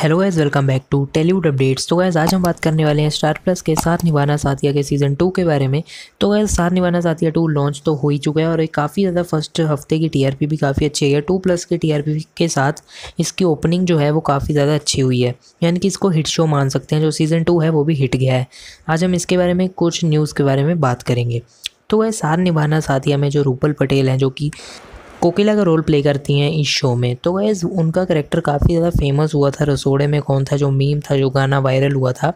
hello guys welcome back to Tellywood updates तो guys आज हम बात करने वाले हैं स्टार प्लस के साथ निभाना साथिया के सीज़न टू के बारे में तो गैज़ साथ निभाना साथिया टू लॉन्च तो हो ही चुका है और एक काफ़ी ज़्यादा फर्स्ट हफ्ते की टीआरपी भी काफ़ी अच्छी है टू प्लस के टीआरपी के साथ इसकी ओपनिंग जो है वो काफ़ी ज़्यादा अच्छी हुई है यानी कि इसको हिट शो मान सकते हैं जो सीज़न टू है वो भी हिट गया है आज हम इसके बारे में कुछ न्यूज़ के बारे में बात करेंगे तो वह सार निभाना साथिया में जो रूपल पटेल हैं जो कि कोकिला का रोल प्ले करती हैं इस शो में तो गैस उनका करेक्टर काफ़ी ज़्यादा फेमस हुआ था रसोड़े में कौन था जो मीम था जो गाना वायरल हुआ था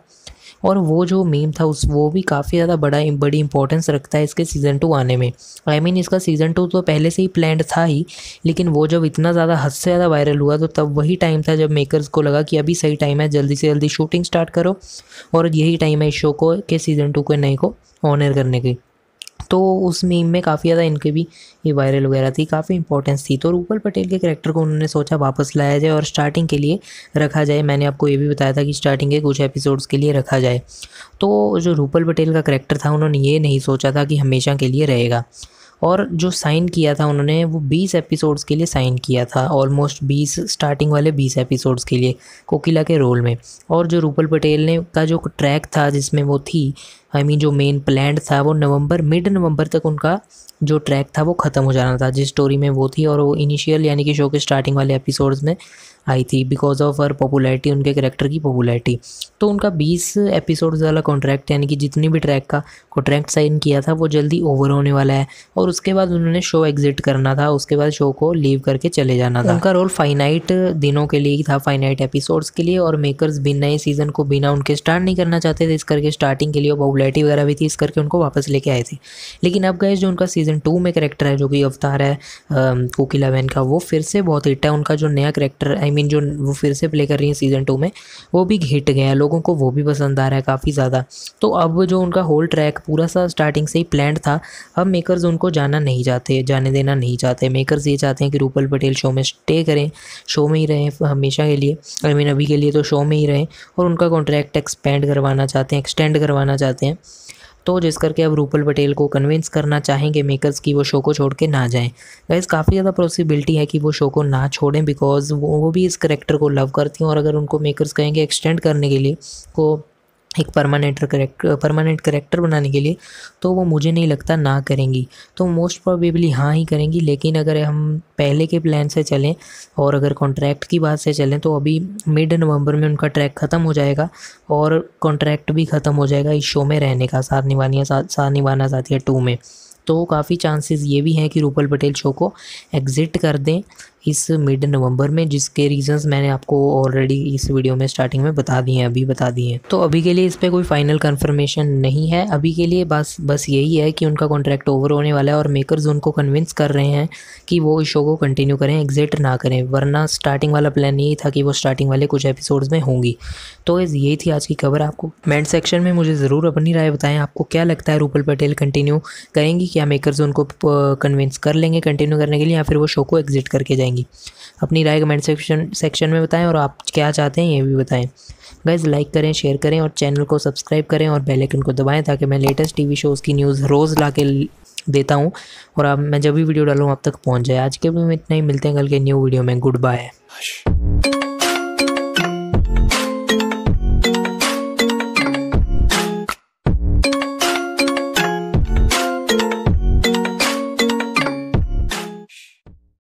और वो जो मीम था उस वो भी काफ़ी ज़्यादा बड़ा बड़ी इंपॉर्टेंस रखता है इसके सीज़न टू आने में आई I मीन mean, इसका सीज़न टू तो पहले से ही प्लान था ही लेकिन वो जब इतना ज़्यादा हद से ज़्यादा वायरल हुआ तो तब वही टाइम था जब मेकर्स को लगा कि अभी सही टाइम है जल्दी से जल्दी शूटिंग स्टार्ट करो और यही टाइम है इस शो को के सीज़न टू के नए को ऑनर करने की तो उस मीम में काफ़ी ज़्यादा इनके भी ये वायरल वगैरह थी काफ़ी इंपॉर्टेंस थी तो रूपल पटेल के करेक्टर को उन्होंने सोचा वापस लाया जाए और स्टार्टिंग के लिए रखा जाए मैंने आपको ये भी बताया था कि स्टार्टिंग के कुछ एपिसोड्स के लिए रखा जाए तो जो रूपल पटेल का करेक्टर था उन्होंने ये नहीं सोचा था कि हमेशा के लिए रहेगा और जो साइन किया था उन्होंने वो बीस एपिसोड्स के लिए साइन किया था ऑलमोस्ट बीस स्टार्टिंग वाले बीस एपिसोड्स के लिए कोकिला के रोल में और जो रूपल पटेल ने का जो ट्रैक था जिसमें वो थी आई I मीन mean, जो मेन प्लान था वो नवंबर मिड नवंबर तक उनका जो ट्रैक था वो ख़त्म हो जाना था जिस स्टोरी में वो थी और वो इनिशियल यानी कि शो के स्टार्टिंग वाले एपिसोड्स में आई थी बिकॉज ऑफ हर पॉपुलैरिटी उनके करेक्टर की पॉपुलैरिटी तो उनका 20 एपिसोड्स वाला कॉन्ट्रैक्ट यानी कि जितनी भी ट्रैक का कॉन्ट्रैक्ट साइन किया था वो जल्दी ओवर होने वाला है और उसके बाद उन्होंने शो एग्जिट करना था उसके बाद शो को लीव करके चले जाना था उनका रोल फाइनाइट दिनों के लिए था फाइनाइट एपिसोड्स के लिए और मेकर्स भी नए सीजन को बिना उनके स्टार्ट नहीं करना चाहते थे इस करके स्टार्टिंग के लिए पॉपुलरिटी वगैरह भी थी इस करके उनको वापस लेके आए थे लेकिन अब गए जो उनका सीजन टू में करेक्टर है जो कि अवतार है कोकिला इलेवन का वो फिर से बहुत हिट है उनका जो नया करेक्टर आई मीन जो वो फिर से प्ले कर रही है सीज़न टू में वो भी हिट गया है लोगों को वो भी पसंद आ रहा है काफ़ी ज़्यादा तो अब जो उनका होल ट्रैक पूरा सा स्टार्टिंग से ही प्लान था अब मेकर्स उनको जाना नहीं चाहते जाने देना नहीं चाहते मेकर्स ये चाहते हैं कि रूपल पटेल शो में स्टे करें शो में ही रहें हमेशा के लिए आई मीन अभी के लिए तो शो में ही रहें और उनका कॉन्ट्रैक्ट एक्सपेंड करवाना चाहते हैं एक्सटेंड करवाना चाहते हैं तो जिस करके अब रूपल पटेल को कन्विंस करना चाहेंगे मेकर्स की वो शो को छोड़ के ना जाएं गाइज काफ़ी ज़्यादा पॉसिबिलिटी है कि वो शो को ना छोड़ें बिकॉज वो, वो भी इस करेक्टर को लव करती हैं और अगर उनको मेकर्स कहेंगे एक्सटेंड करने के लिए को तो एक परमानेंट करेक्टर परमानेंट करेक्टर बनाने के लिए तो वो मुझे नहीं लगता ना करेंगी तो मोस्ट प्रोबेबली हाँ ही करेंगी लेकिन अगर हम पहले के प्लान से चलें और अगर कॉन्ट्रैक्ट की बात से चलें तो अभी मिड नवंबर में उनका ट्रैक ख़त्म हो जाएगा और कॉन्ट्रैक्ट भी ख़त्म हो जाएगा इस शो में रहने का सार निवानिया साथ साथ निभाना साथिया टू में तो काफ़ी चांसेस ये भी हैं कि रूपल पटेल शो को एग्ज़िट कर दें इस मिड नवंबर में जिसके रीजंस मैंने आपको ऑलरेडी इस वीडियो में स्टार्टिंग में बता दिए हैं अभी बता दिए हैं तो अभी के लिए इस पर कोई फाइनल कन्फर्मेशन नहीं है अभी के लिए बस बस यही है कि उनका कॉन्ट्रैक्ट ओवर होने वाला है और मेकर्स उनको कन्विंस कर रहे हैं कि वो इस शो को कंटिन्यू करें एग्जिट ना करें वरना स्टार्टिंग वाला प्लान यही था कि वो स्टार्टिंग वाले कुछ एपिसोड्स में होंगी तो यही थी आज की खबर आपको कमेंट सेक्शन में मुझे ज़रूर अपनी राय बताएं आपको क्या लगता है रूपल पटेल कंटिन्यू करेंगी क्या मेकर्स उनको कन्विंस कर लेंगे कंटिन्यू करने के लिए या फिर वो शो को एग्जिट करके जाएंगे जाएंगी अपनी राय कमेंट सेक्शन सेक्शन में बताएं और आप क्या चाहते हैं ये भी बताएं गाइज़ लाइक करें शेयर करें और चैनल को सब्सक्राइब करें और बेल आइकन को दबाएं ताकि मैं लेटेस्ट टीवी शोज़ की न्यूज़ रोज़ ला के देता हूँ और आप मैं जब भी वीडियो डालूँ अब तक पहुँच जाए आज के वीडियो में इतना ही मिलते हैं कल के न्यू वीडियो में गुड बाय